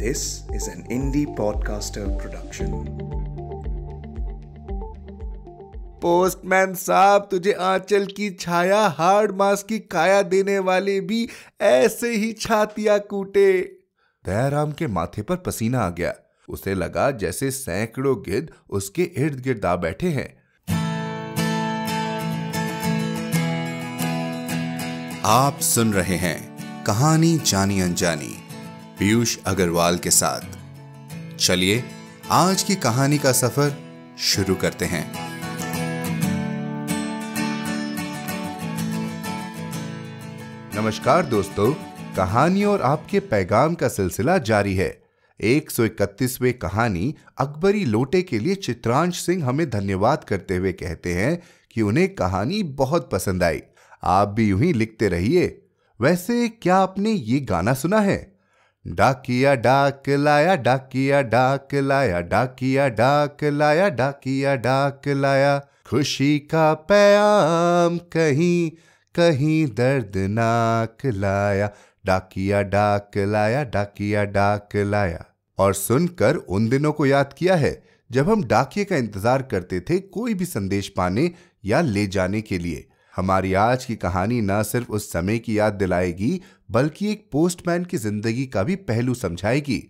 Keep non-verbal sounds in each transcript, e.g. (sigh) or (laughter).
This is an indie podcaster production. Postman साहब तुझे आंचल की छाया हार्ड मास की काया देने वाले भी ऐसे ही छातिया कूटे दयाराम के माथे पर पसीना आ गया उसे लगा जैसे सैकड़ों गिद्ध उसके इर्द गिर्द आ बैठे हैं आप सुन रहे हैं कहानी जानी अनजानी पीयूष अग्रवाल के साथ चलिए आज की कहानी का सफर शुरू करते हैं नमस्कार दोस्तों कहानी और आपके पैगाम का सिलसिला जारी है 131वें कहानी अकबरी लोटे के लिए चित्रांश सिंह हमें धन्यवाद करते हुए कहते हैं कि उन्हें कहानी बहुत पसंद आई आप भी यूं ही लिखते रहिए वैसे क्या आपने ये गाना सुना है डाकिया डाक लाया डाकिया डाक लाया डाकिया डाक लाया डाकिया डाक लाया खुशी का पैम कहीं कहीं दर्द नाक लाया डाकिया डाक लाया डाकिया डाक लाया और सुनकर उन दिनों को याद किया है जब हम डाकिए का इंतजार करते थे कोई भी संदेश पाने या ले जाने के लिए हमारी आज की कहानी न सिर्फ उस समय की याद दिलाएगी बल्कि एक पोस्टमैन की जिंदगी का भी पहलू समझाएगी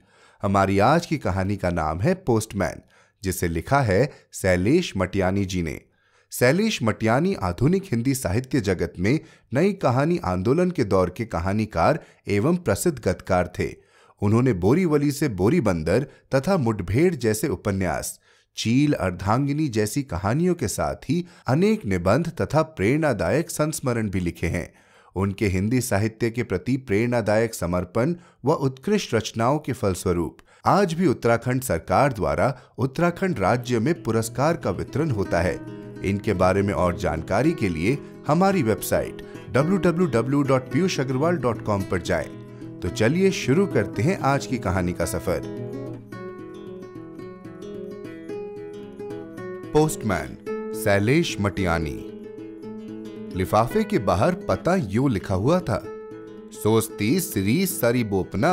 हमारी आज की कहानी का नाम है पोस्टमैन जिसे लिखा है शैलेश मटियानी जी ने शैलेश मटियानी आधुनिक हिंदी साहित्य जगत में नई कहानी आंदोलन के दौर के कहानीकार एवं प्रसिद्ध गतकार थे उन्होंने बोरीवली से बोरी बंदर तथा मुठभेड़ जैसे उपन्यास चील अर्धांगिनी जैसी कहानियों के साथ ही अनेक निबंध तथा प्रेरणादायक संस्मरण भी लिखे हैं उनके हिंदी साहित्य के प्रति प्रेरणादायक समर्पण व उत्कृष्ट रचनाओं के फलस्वरूप आज भी उत्तराखंड सरकार द्वारा उत्तराखंड राज्य में पुरस्कार का वितरण होता है इनके बारे में और जानकारी के लिए हमारी वेबसाइट डब्ल्यू पर जाएं। तो चलिए शुरू करते हैं आज की कहानी का सफर पोस्टमैन शैलेश मटियानी लिफाफे के बाहर पता यू लिखा हुआ था सोचती श्री सरी बोपना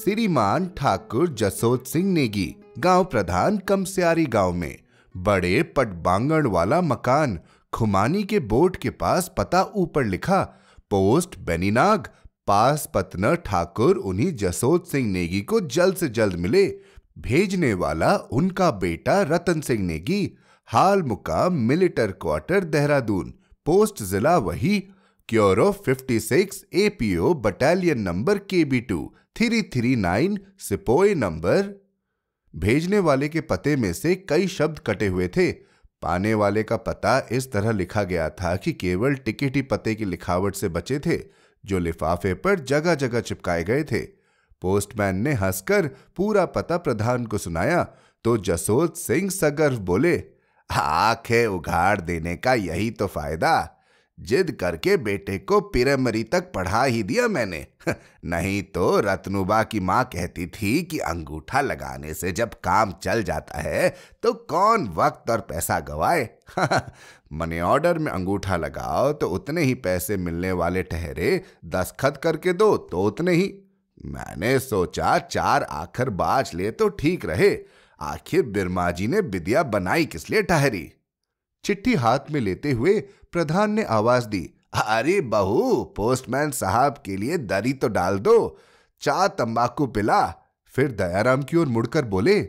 श्रीमान ठाकुर जसोत सिंह नेगी गांव प्रधान कमस्यारी गांव में बड़े पटबांगण वाला मकान खुमानी के बोर्ड के पास पता ऊपर लिखा पोस्ट बेनीनाग पास पतना ठाकुर उन्हीं जसोत सिंह नेगी को जल्द से जल्द मिले भेजने वाला उनका बेटा रतन सिंह नेगी हाल मुकाम मिलिटर क्वार्टर देहरादून पोस्ट जिला वही क्योरो 56 एपीओ बटालियन नंबर के B two three three nine सिपोए नंबर भेजने वाले के पते में से कई शब्द कटे हुए थे पाने वाले का पता इस तरह लिखा गया था कि केवल टिकट ही पते की लिखावट से बचे थे जो लिफाफे पर जगह जगह चिपकाए गए थे पोस्टमैन ने हंसकर पूरा पता प्रधान को सुनाया तो जसोत सिंह सगर्व बोले आंखें उघाड़ देने का यही तो फायदा जिद करके बेटे को पिरेमरी तक पढ़ा ही दिया मैंने (laughs) नहीं तो रत्नुबा की माँ कहती थी कि अंगूठा लगाने से जब काम चल जाता है तो कौन वक्त और पैसा गवाए (laughs) मनी ऑर्डर में अंगूठा लगाओ तो उतने ही पैसे मिलने वाले ठहरे दस्खत करके दो तो उतने ही मैंने सोचा चार आखर बाज ले तो ठीक रहे आखिर बिरमा जी ने विद्या बनाई किस लिए ठहरी चिट्ठी हाथ में लेते हुए प्रधान ने आवाज दी अरे बहू पोस्टमैन साहब के लिए दरी तो डाल दो चा तंबाकू पिला फिर दयाराम की ओर मुड़कर बोले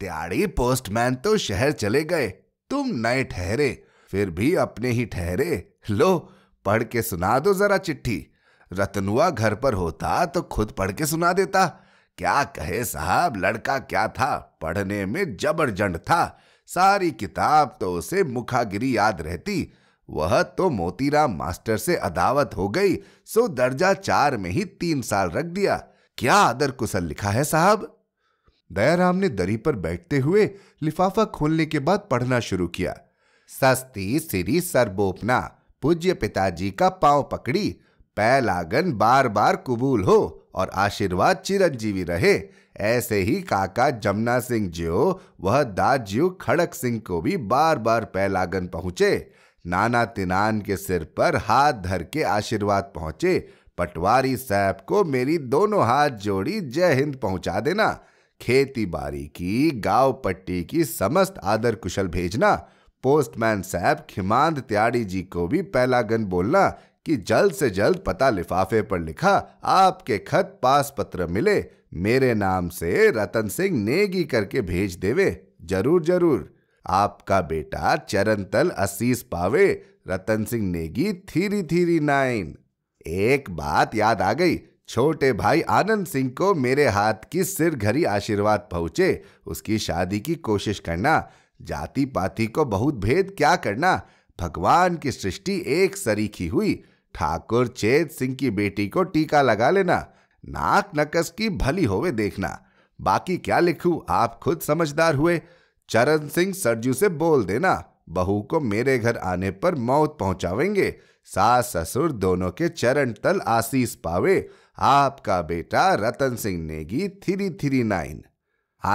त्याड़ी पोस्टमैन तो शहर चले गए तुम नए ठहरे फिर भी अपने ही ठहरे लो पढ़ के सुना दो जरा चिट्ठी रतनुआ घर पर होता तो खुद पढ़ के सुना देता क्या कहे साहब लड़का क्या था पढ़ने में जबरजंड था सारी किताब तो उसे मुखागिरी याद रहती वह तो मोतीराम मास्टर से अदावत हो गई सो दर्जा चार में ही तीन साल रख दिया क्या आदर कुशल लिखा है साहब दयाराम ने दरी पर बैठते हुए लिफाफा खोलने के बाद पढ़ना शुरू किया सस्ती सिरी सरबोपना पूज्य पिताजी का पांव पकड़ी पैलागन बार बार कबूल हो और आशीर्वाद चिरंजीवी रहे ऐसे ही काका जमुना सिंह जीओ वह दादजीव खड़क सिंह को भी बार बार पैलागन पहुंचे नाना तिनान के सिर पर हाथ धर के आशीर्वाद पहुंचे पटवारी साहब को मेरी दोनों हाथ जोड़ी जय हिंद पहुंचा देना खेती बाड़ी की गांव पट्टी की समस्त आदर कुशल भेजना पोस्टमैन साहब खिमांद त्याड़ी जी को भी पहला गन बोलना कि जल्द से जल्द पता लिफाफे पर लिखा आपके खत पास पत्र मिले मेरे नाम से रतन सिंह नेगी करके भेज देवे जरूर जरूर आपका बेटा चरण तल असीस पावे Ratan Singh Negi three three nine एक बात याद आ गई छोटे भाई आनंद सिंह को मेरे हाथ की सिर घरी आशीर्वाद पहुंचे उसकी शादी की कोशिश करना जाति पाति को बहुत भेद क्या करना भगवान की सृष्टि एक सरीखी हुई ठाकुर चेत सिंह की बेटी को टीका लगा लेना नाक नकस की भली होवे देखना बाकी क्या लिखूं आप खुद समझदार हुए चरण सिंह सरजू से बोल देना बहू को मेरे घर आने पर मौत पहुंचावेंगे सास ससुर दोनों के चरण तल आशीष पावे आपका बेटा Ratan Singh Negi three three nine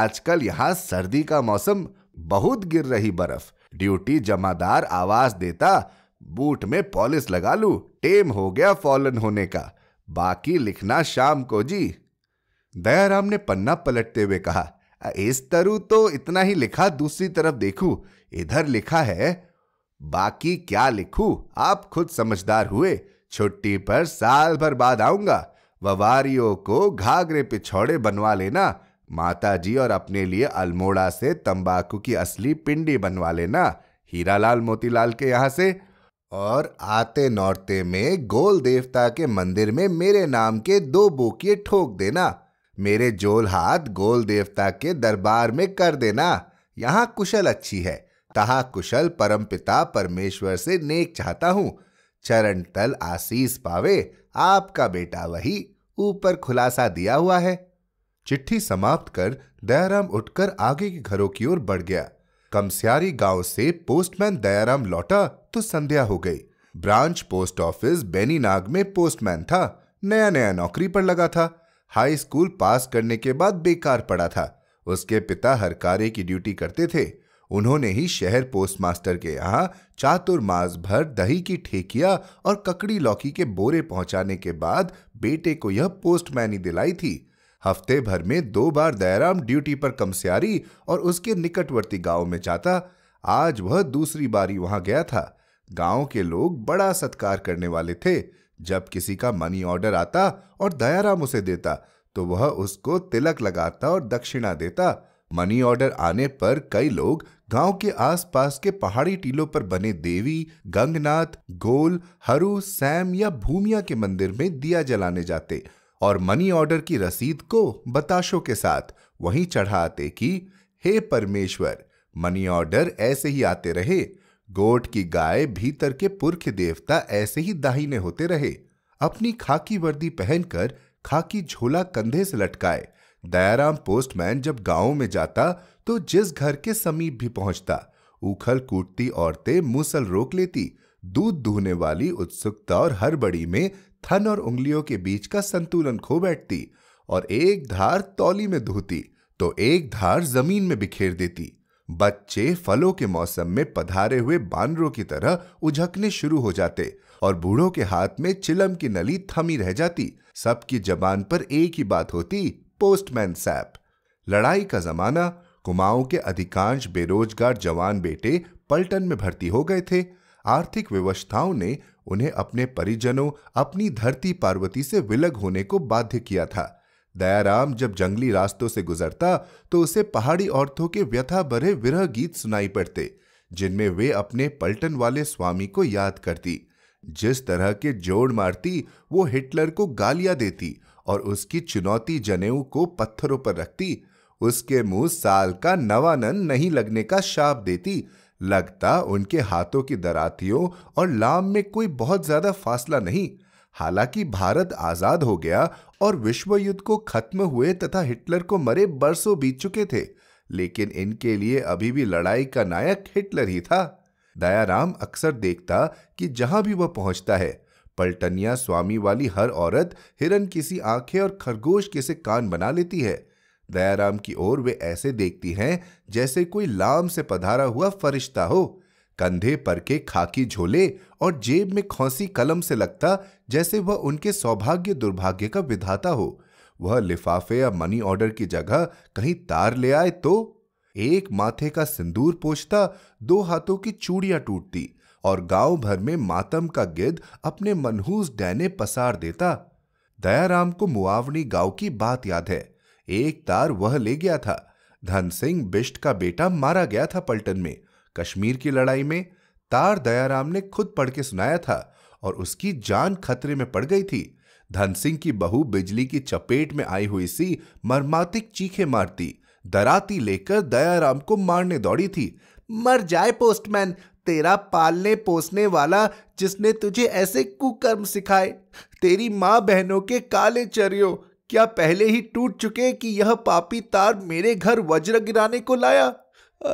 आजकल यहाँ सर्दी का मौसम बहुत गिर रही बर्फ ड्यूटी जमादार आवाज देता बूट में पॉलिस लगा लू टेम हो गया फॉलन होने का बाकी लिखना शाम को जी दयाराम ने पन्ना पलटते हुए कहा इस तरु तो इतना ही लिखा दूसरी तरफ देखू इधर लिखा है बाकी क्या लिखू आप खुद समझदार हुए छुट्टी पर साल भर बाद आऊंगा ववारियों को घाघरे पिछौड़े बनवा लेना माता जी और अपने लिए अल्मोड़ा से तंबाकू की असली पिंडी बनवा लेना हीरालाल मोतीलाल के यहां से और आते नौते में गोल देवता के मंदिर में मेरे नाम के दो बोकिए ठोक देना मेरे जोल हाथ गोल देवता के दरबार में कर देना यहाँ कुशल अच्छी है तहा कुशल परम पिता परमेश्वर से नेक चाहता हूँ चरण तल आशीष पावे आपका बेटा वही ऊपर खुलासा दिया हुआ है चिट्ठी समाप्त कर दयाराम उठकर आगे के घरों की ओर बढ़ गया कमस्यारी गांव से पोस्टमैन दयाराम लौटा तो संध्या हो गई ब्रांच पोस्ट ऑफिस बेनीनाग में पोस्टमैन था नया नया नौकरी पर लगा था हाई स्कूल पास करने के बाद बेकार पड़ा था उसके पिता हर कार्य की ड्यूटी करते थे उन्होंने ही शहर पोस्टमास्टर के यहाँ चातुर्मास भर दही की ठेकिया और ककड़ी लौकी के बोरे पहुंचाने के बाद बेटे को यह पोस्टमैनी दिलाई थी हफ्ते भर में दो बार दयाराम ड्यूटी पर कमस्यारी और उसके निकटवर्ती गांव में जाता आज वह दूसरी बारी वहां गया था गांव के लोग बड़ा सत्कार करने वाले थे जब किसी का मनी ऑर्डर आता और दयाराम उसे देता तो वह उसको तिलक लगाता और दक्षिणा देता मनी ऑर्डर आने पर कई लोग गांव के आसपास के पहाड़ी टीलों पर बने देवी गंगनाथ गोल हरू सैम या भूमिया के मंदिर में दिया जलाने जाते और मनी ऑर्डर की रसीद को बताशों के साथ वहीं चढ़ाते कि हे परमेश्वर मनी ऑर्डर ऐसे ही आते रहे गोट की गाय भीतर के पुरख देवता ऐसे ही दाहिने होते रहे अपनी खाकी वर्दी पहनकर खाकी झोला कंधे से लटकाए दयाराम पोस्टमैन जब गांव में जाता तो जिस घर के समीप भी पहुंचता उखल कूटती औरतें मुसल रोक लेती दूध दूहने वाली उत्सुकता और हड़बड़ी में थन और उंगलियों के बीच का संतुलन खो बैठती और एक धार तौली में धोती तो एक धार जमीन में बिखेर देती बच्चे फलों के मौसम में पधारे हुए बानरों की तरह उझकने शुरू हो जाते और बूढ़ों के हाथ में चिलम की नली थमी रह जाती सबकी जबान पर एक ही बात होती पोस्टमैन सैप लड़ाई का जमाना कुमाऊं के अधिकांश बेरोजगार जवान बेटे पलटन में भर्ती हो गए थे आर्थिक व्यवस्थाओं ने उन्हें अपने परिजनों अपनी धरती पार्वती से विलग होने को बाध्य किया था दयाराम जब जंगली रास्तों से गुजरता तो उसे पहाड़ी औरतों के व्यथा भरे विरह गीत सुनाई पड़ते जिनमें वे अपने पलटन वाले स्वामी को याद करती जिस तरह के जोड़ मारती वो हिटलर को गालियां देती और उसकी चुनौती जनेऊ को पत्थरों पर रखती उसके मुंह साल का नवानंद नहीं लगने का शाप देती लगता उनके हाथों की दरातियों और लाम में कोई बहुत ज्यादा फासला नहीं हालांकि भारत आजाद हो गया और विश्व युद्ध को खत्म हुए तथा हिटलर को मरे बरसों बीत चुके थे लेकिन इनके लिए अभी भी लड़ाई का नायक हिटलर ही था दयाराम अक्सर देखता कि जहां भी वह पहुंचता है पलटनिया स्वामी वाली हर औरत हिरन किसी आंखें और खरगोश किसे कान बना लेती है दयाराम की ओर वे ऐसे देखती हैं जैसे कोई लाम से पधारा हुआ फरिश्ता हो कंधे पर के खाकी झोले और जेब में खौसी कलम से लगता जैसे वह उनके सौभाग्य दुर्भाग्य का विधाता हो वह लिफाफे या मनी ऑर्डर की जगह कहीं तार ले आए तो एक माथे का सिंदूर पोछता दो हाथों की चूड़ियां टूटती और गांव भर में मातम का गिद्ध अपने मनहूस डैने पसार देता दयाराम को मुआवनी गांव की बात याद है एक तार वह ले गया था धन सिंह बिष्ट का बेटा मारा गया था पलटन में कश्मीर की लड़ाई में तार दयाराम ने खुद पढ़ के सुनाया था और उसकी जान खतरे में पड़ गई थी धन सिंह की बहू बिजली की चपेट में आई हुई सी मर्मातिक चीखे मारती दराती लेकर दयाराम को मारने दौड़ी थी मर जाए पोस्टमैन तेरा पालने पोसने वाला जिसने तुझे ऐसे कुकर्म सिखाए तेरी माँ बहनों के काले चरियो क्या पहले ही टूट चुके कि यह पापी तार मेरे घर वज्र गिराने को लाया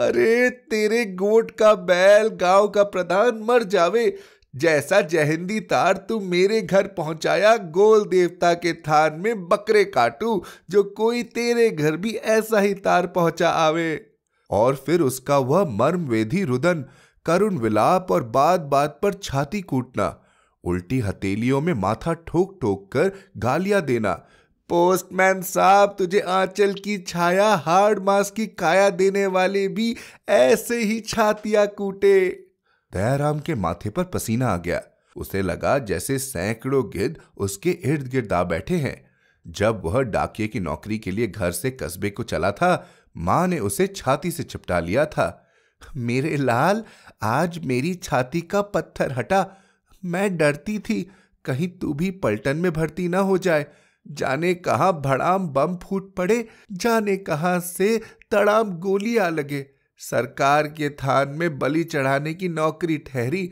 अरे तेरे गोट का बैल गांव का प्रधान मर जावे जैसा जहंदी तार तू मेरे घर पहुंचाया गोल देवता के थान में बकरे काटू जो कोई तेरे घर भी ऐसा ही तार पहुंचा आवे और फिर उसका वह मर्म वेधी रुदन करुण विलाप और बात बात पर छाती कूटना उल्टी हथेलियों में माथा ठोक ठोक कर गालियां देना पोस्टमैन साहब तुझे आंचल की छाया हार्ड मास की काया देने वाले भी ऐसे ही छातिया कूटे दयाराम के माथे पर पसीना आ गया उसे लगा जैसे सैकड़ों गिद्ध उसके इर्द गिर्द आ बैठे हैं जब वह डाकिये की नौकरी के लिए घर से कस्बे को चला था माँ ने उसे छाती से चिपटा लिया था मेरे लाल आज मेरी छाती का पत्थर हटा मैं डरती थी कहीं तू भी पलटन में भर्ती ना हो जाए जाने कहा भड़ाम बम फूट पड़े जाने कहा से तड़ाम गोलियां लगे सरकार के थान में बलि चढ़ाने की नौकरी ठहरी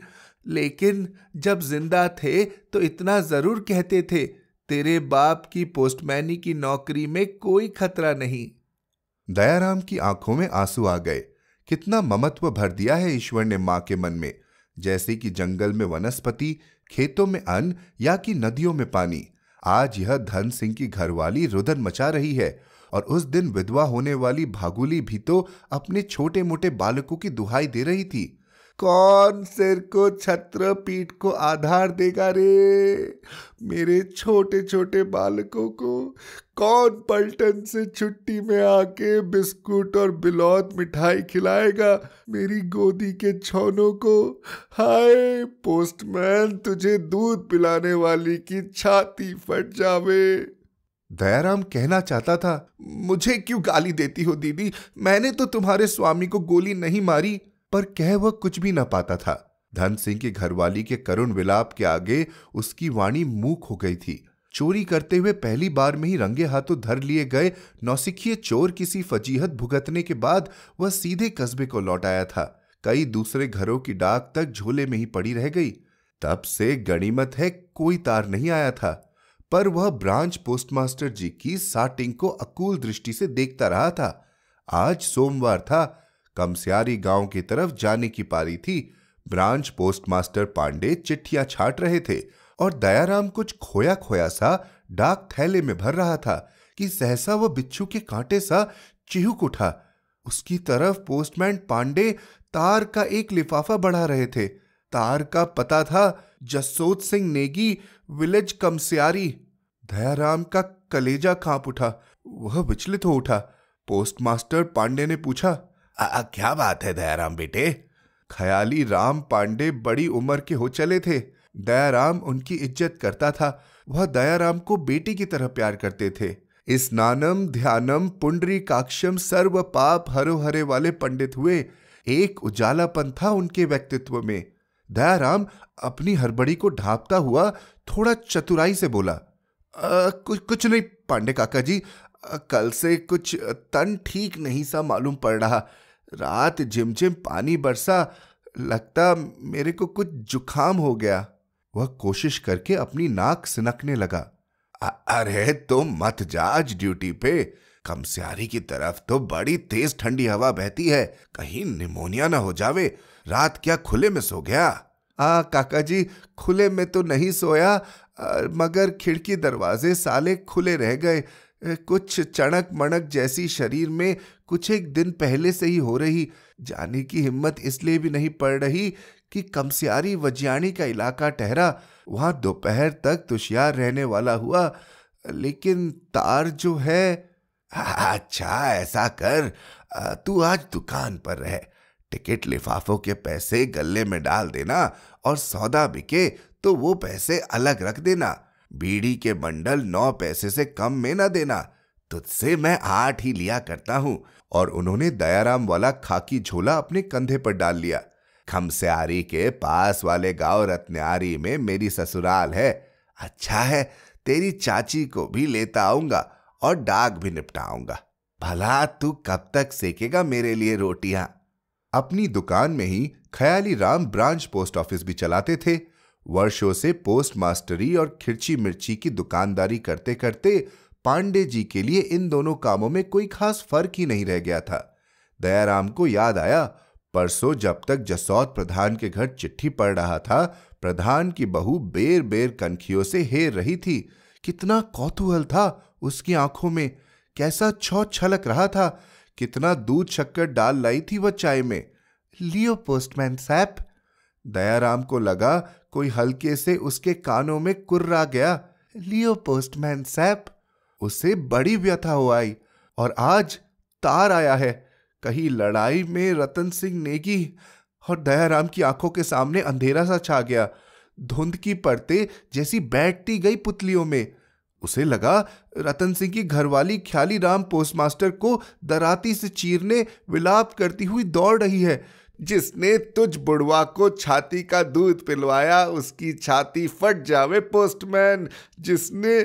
लेकिन जब जिंदा थे तो इतना जरूर कहते थे तेरे बाप की पोस्टमैनी की नौकरी में कोई खतरा नहीं दयाराम की आंखों में आंसू आ गए कितना ममत्व भर दिया है ईश्वर ने माँ के मन में जैसे कि जंगल में वनस्पति खेतों में अन्न या कि नदियों में पानी आज यह धन सिंह की घरवाली रुदन मचा रही है और उस दिन विधवा होने वाली भागुली भी तो अपने छोटे मोटे बालकों की दुहाई दे रही थी कौन सिर को छत्र पीठ को आधार देगा रे मेरे छोटे छोटे बालकों को कौन पलटन से छुट्टी में आके बिस्कुट और बिलौत मिठाई खिलाएगा मेरी गोदी के छोनों को हाय पोस्टमैन तुझे दूध पिलाने वाली की छाती फट जावे दयाराम कहना चाहता था मुझे क्यों गाली देती हो दीदी मैंने तो तुम्हारे स्वामी को गोली नहीं मारी पर कह वह कुछ भी ना पाता था धन सिंह की घरवाली के करुण विलाप के आगे उसकी वाणी मूक हो गई थी चोरी करते हुए पहली बार में ही रंगे हाथों धर लिए गए नौसिखिए चोर किसी फजीहत भुगतने के बाद वह सीधे कस्बे को लौट आया था कई दूसरे घरों की डाक तक झोले में ही पड़ी रह गई तब से गणिमत है कोई तार नहीं आया था पर वह ब्रांच पोस्टमास्टर जी की साटिंग को अकूल दृष्टि से देखता रहा था आज सोमवार था कमस्यारी गांव की तरफ जाने की पारी थी ब्रांच पोस्टमास्टर पांडे चिट्ठियां छाट रहे थे और दयाराम कुछ खोया खोया सा डाक थैले में भर रहा था कि सहसा वह बिच्छू के कांटे सा चिहुक उठा उसकी तरफ पोस्टमैन पांडे तार का एक लिफाफा बढ़ा रहे थे तार का पता था जसोत सिंह नेगी विलेज कमस्यारी दयाराम का कलेजा कांप उठा वह विचलित हो उठा पोस्टमास्टर पांडे ने पूछा आ, क्या बात है दयाराम बेटे ख्याली राम पांडे बड़ी उम्र के हो चले थे दयाराम उनकी इज्जत करता था वह दयाराम को बेटी की तरह प्यार करते थे स्नानम ध्यानम पुंडरी काक्षम सर्व पाप हरोहरे वाले पंडित हुए एक उजालापन था उनके व्यक्तित्व में दयाराम अपनी हरबड़ी को ढांपता हुआ थोड़ा चतुराई से बोला आ, कुछ कुछ नहीं पांडे काका जी आ, कल से कुछ तन ठीक नहीं सा मालूम पड़ रहा रात झिमझिम पानी बरसा लगता मेरे को कुछ जुखाम हो गया वह कोशिश करके अपनी नाक सिनकने लगा अरे तो मत जा ड्यूटी पे कम कमस्यारी की तरफ तो बड़ी तेज ठंडी हवा बहती है कहीं निमोनिया ना हो जावे रात क्या खुले में सो गया आ काका जी खुले में तो नहीं सोया आ, मगर खिड़की दरवाजे साले खुले रह गए कुछ चणक मणक जैसी शरीर में कुछ एक दिन पहले से ही हो रही जाने की हिम्मत इसलिए भी नहीं पड़ रही कि कमस्यारी वजियाणी का इलाका ठहरा वहां दोपहर तक तुशियार रहने वाला हुआ लेकिन तार जो है अच्छा ऐसा कर तू आज दुकान पर रह टिकट लिफाफों के पैसे गले में डाल देना और सौदा बिके तो वो पैसे अलग रख देना बीड़ी के बंडल नौ पैसे से कम में ना देना तुझसे मैं आठ ही लिया करता हूँ और उन्होंने दयाराम वाला खाकी झोला अपने कंधे पर डाल लिया खमस्यारी के पास वाले गांव रत्नारी में मेरी ससुराल है अच्छा है तेरी चाची को भी लेता आऊंगा और डाक भी निपटाऊंगा भला तू कब तक सेकेगा मेरे लिए रोटियां अपनी दुकान में ही Khyali Ram branch post office भी चलाते थे वर्षों से पोस्ट मास्टरी और खिर्ची मिर्ची की दुकानदारी करते करते पांडे जी के लिए इन दोनों कामों में कोई खास फर्क ही नहीं रह गया था दयाराम को याद आया परसों जब तक जसौत प्रधान के घर चिट्ठी पढ़ रहा था प्रधान की बहू बेर बेर कनखियों से हेर रही थी कितना कौतूहल था उसकी आंखों में कैसा छौ छलक रहा था कितना दूध शक्कर डाल लाई थी वह चाय में लियो पोस्टमैन सैप दयाराम को लगा कोई हल्के से उसके कानों में कुर्रा गया लियो पोस्टमैन सैप उसे बड़ी व्यथा हो आई और आज तार आया है कहीं लड़ाई में रतन सिंह नेगी और दयाराम की आंखों के सामने अंधेरा सा छा गया धुंध की पड़ते जैसी बैठती गई पुतलियों में उसे लगा रतन सिंह की घरवाली ख्याली राम पोस्टमास्टर को दराती से चीरने विलाप करती हुई दौड़ रही है जिसने तुझ बुढ़वा को छाती का दूध पिलवाया उसकी छाती फट जावे पोस्टमैन जिसने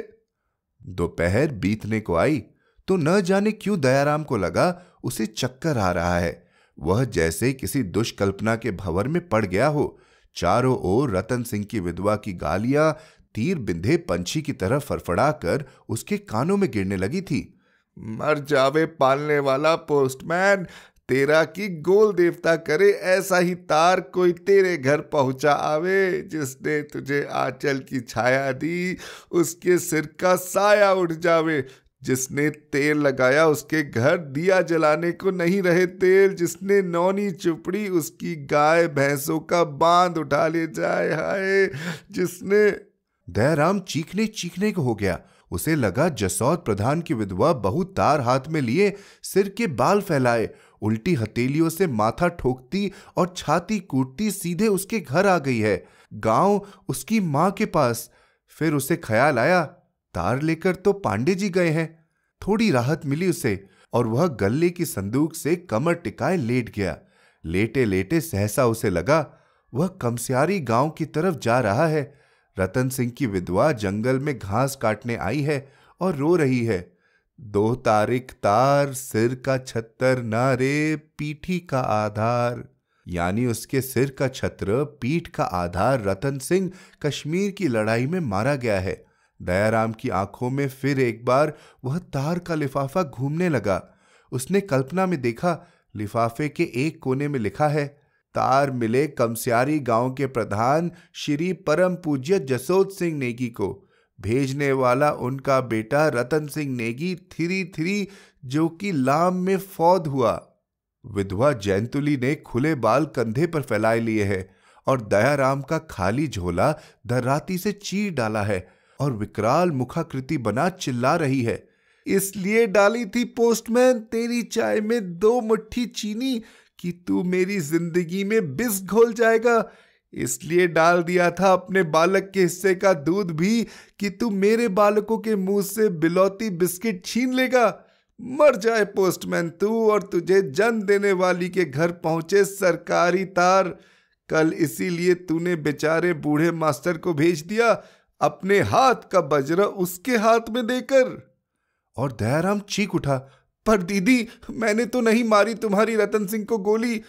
दोपहर बीतने को आई तो न जाने क्यों दयाराम को लगा उसे चक्कर आ रहा है वह जैसे किसी दुष्कल्पना के भंवर में पड़ गया हो चारों ओर रतन सिंह की विधवा की गालियां तीर बिंधे पंछी की तरह फड़फड़ा कर उसके कानों में गिरने लगी थी मर जावे पालने वाला पोस्टमैन तेरा की गोल देवता करे ऐसा ही तार कोई तेरे घर पहुंचा आवे जिसने तुझे आंचल की छाया दी उसके सिर का साया उठ जावे जिसने तेल लगाया उसके घर दिया जलाने को नहीं रहे तेल जिसने नौनी चुपड़ी उसकी गाय भैंसों का बांध उठा ले जाए हाय जिसने दयाराम चीखने चीखने को हो गया उसे लगा जसौत प्रधान की विधवा बहुत तार हाथ में लिए सिर के बाल फैलाए उल्टी हथेलियों से माथा ठोकती और छाती कूटती सीधे उसके घर आ गई है गांव उसकी माँ के पास फिर उसे ख्याल आया तार लेकर तो पांडे जी गए हैं थोड़ी राहत मिली उसे और वह गले की संदूक से कमर टिकाए लेट गया लेटे लेटे सहसा उसे लगा वह कमस्यारी गांव की तरफ जा रहा है रतन सिंह की विधवा जंगल में घास काटने आई है और रो रही है दो तारिक तार सिर का छत्तर रे पीठी का आधार यानी उसके सिर का छत्र पीठ का आधार रतन सिंह कश्मीर की लड़ाई में मारा गया है दयाराम की आंखों में फिर एक बार वह तार का लिफाफा घूमने लगा उसने कल्पना में देखा लिफाफे के एक कोने में लिखा है तार मिले कमस्यारी गांव के प्रधान श्री परम पूज्य जसोत सिंह नेगी को भेजने वाला उनका बेटा रतन सिंह नेगी थ्री थ्री जो कि लाम में फौद हुआ विधवा जैंतुली ने खुले बाल कंधे पर फैलाए लिए हैं और दयाराम का खाली झोला धर्राती से चीर डाला है और विकराल मुखाकृति बना चिल्ला रही है इसलिए डाली थी पोस्टमैन तेरी चाय में दो मुट्ठी चीनी कि तू मेरी जिंदगी में बिस घोल जाएगा इसलिए डाल दिया था अपने बालक के हिस्से का दूध भी कि तू मेरे बालकों के मुंह से बिलौती बिस्किट छीन लेगा मर जाए पोस्टमैन तू और तुझे जन्म देने वाली के घर पहुंचे सरकारी तार कल इसीलिए तूने बेचारे बूढ़े मास्टर को भेज दिया अपने हाथ का बजरा उसके हाथ में देकर और दयाराम चीख उठा पर दीदी मैंने तो नहीं मारी तुम्हारी रतन सिंह को गोली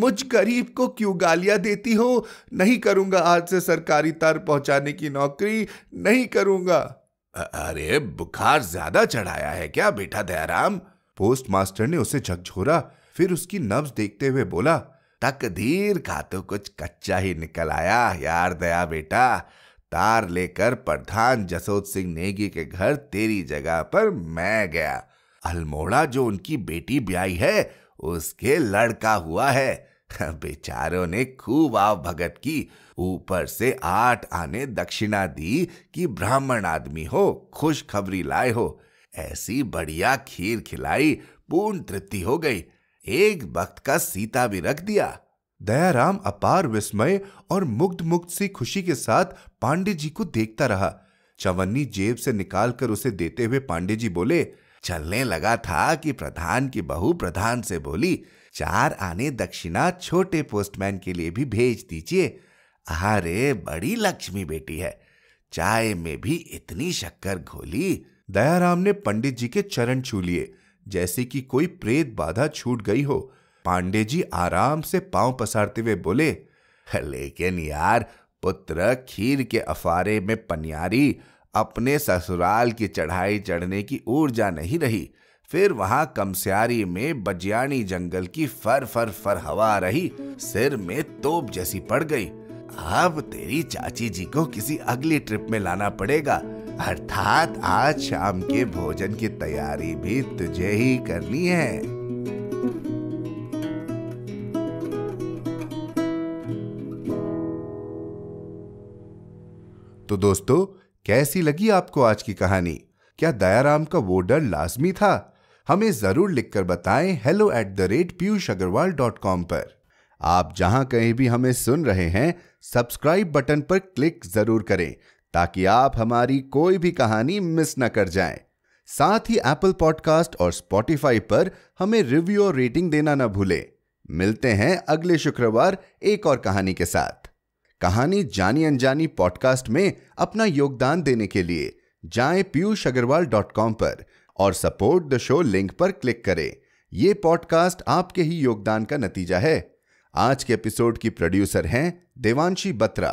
मुझ गरीब को क्यों गालियां देती हो नहीं करूंगा आज से सरकारी तार पहुंचाने की नौकरी नहीं करूंगा अरे बुखार ज्यादा चढ़ाया है क्या बेटा दयाराम पोस्टमास्टर ने उसे झकझोरा फिर उसकी नब्ज देखते हुए बोला तकदीर का तो कुछ कच्चा ही निकल आया यार दया बेटा तार लेकर प्रधान जसोत सिंह नेगी के घर तेरी जगह पर मैं गया अल्मोड़ा जो उनकी बेटी ब्याई है उसके लड़का हुआ है (laughs) बेचारों ने खूब आव भगत की ऊपर से आठ आने दक्षिणा दी कि ब्राह्मण आदमी हो खुश खबरी लाए हो ऐसी बढ़िया खीर खिलाई पूर्ण तृप्ति हो गई एक वक्त का सीता भी रख दिया दयाराम अपार विस्मय और मुग्ध मुग्ध सी खुशी के साथ पांडे जी को देखता रहा चवन्नी जेब से निकालकर उसे देते हुए पांडे जी बोले चलने लगा था कि प्रधान की बहू प्रधान से बोली चार आने दक्षिणा छोटे पोस्टमैन के लिए भी भेज दीजिए अरे बड़ी लक्ष्मी बेटी है चाय में भी इतनी शक्कर घोली दयाराम ने पंडित जी के चरण छू लिए जैसे कि कोई प्रेत बाधा छूट गई हो पांडे जी आराम से पांव पसारते हुए बोले लेकिन यार पुत्र खीर के अफारे में पनियारी अपने ससुराल की चढ़ाई चढ़ने की ऊर्जा नहीं रही फिर वहां कमस्यारी में बजियानी जंगल की फर फर फर हवा रही सिर में तोप जैसी पड़ गई अब तेरी चाची जी को किसी अगली ट्रिप में लाना पड़ेगा अर्थात आज शाम के भोजन की तैयारी भी तुझे ही करनी है तो दोस्तों कैसी लगी आपको आज की कहानी क्या दयाराम का वो डर लाजमी था हमें जरूर लिखकर बताएं hello at the rate Piyush Agrawal dot com पर आप जहां कहीं भी हमें सुन रहे हैं सब्सक्राइब बटन पर क्लिक जरूर करें ताकि आप हमारी कोई भी कहानी मिस न कर जाएं। साथ ही एप्पल पॉडकास्ट और स्पॉटिफाई पर हमें रिव्यू और रेटिंग देना ना भूलें। मिलते हैं अगले शुक्रवार एक और कहानी के साथ कहानी जानी अनजानी पॉडकास्ट में अपना योगदान देने के लिए जाएं पीयूष अग्रवाल डॉट कॉम पर और सपोर्ट द शो लिंक पर क्लिक करें यह पॉडकास्ट आपके ही योगदान का नतीजा है आज के एपिसोड की प्रोड्यूसर हैं देवांशी बत्रा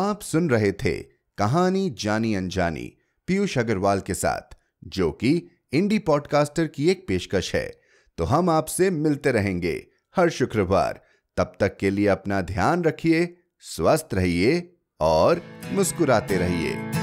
आप सुन रहे थे कहानी जानी अनजानी पीयूष अग्रवाल के साथ जो कि इंडी पॉडकास्टर की एक पेशकश है तो हम आपसे मिलते रहेंगे हर शुक्रवार तब तक के लिए अपना ध्यान रखिए स्वस्थ रहिए और मुस्कुराते रहिए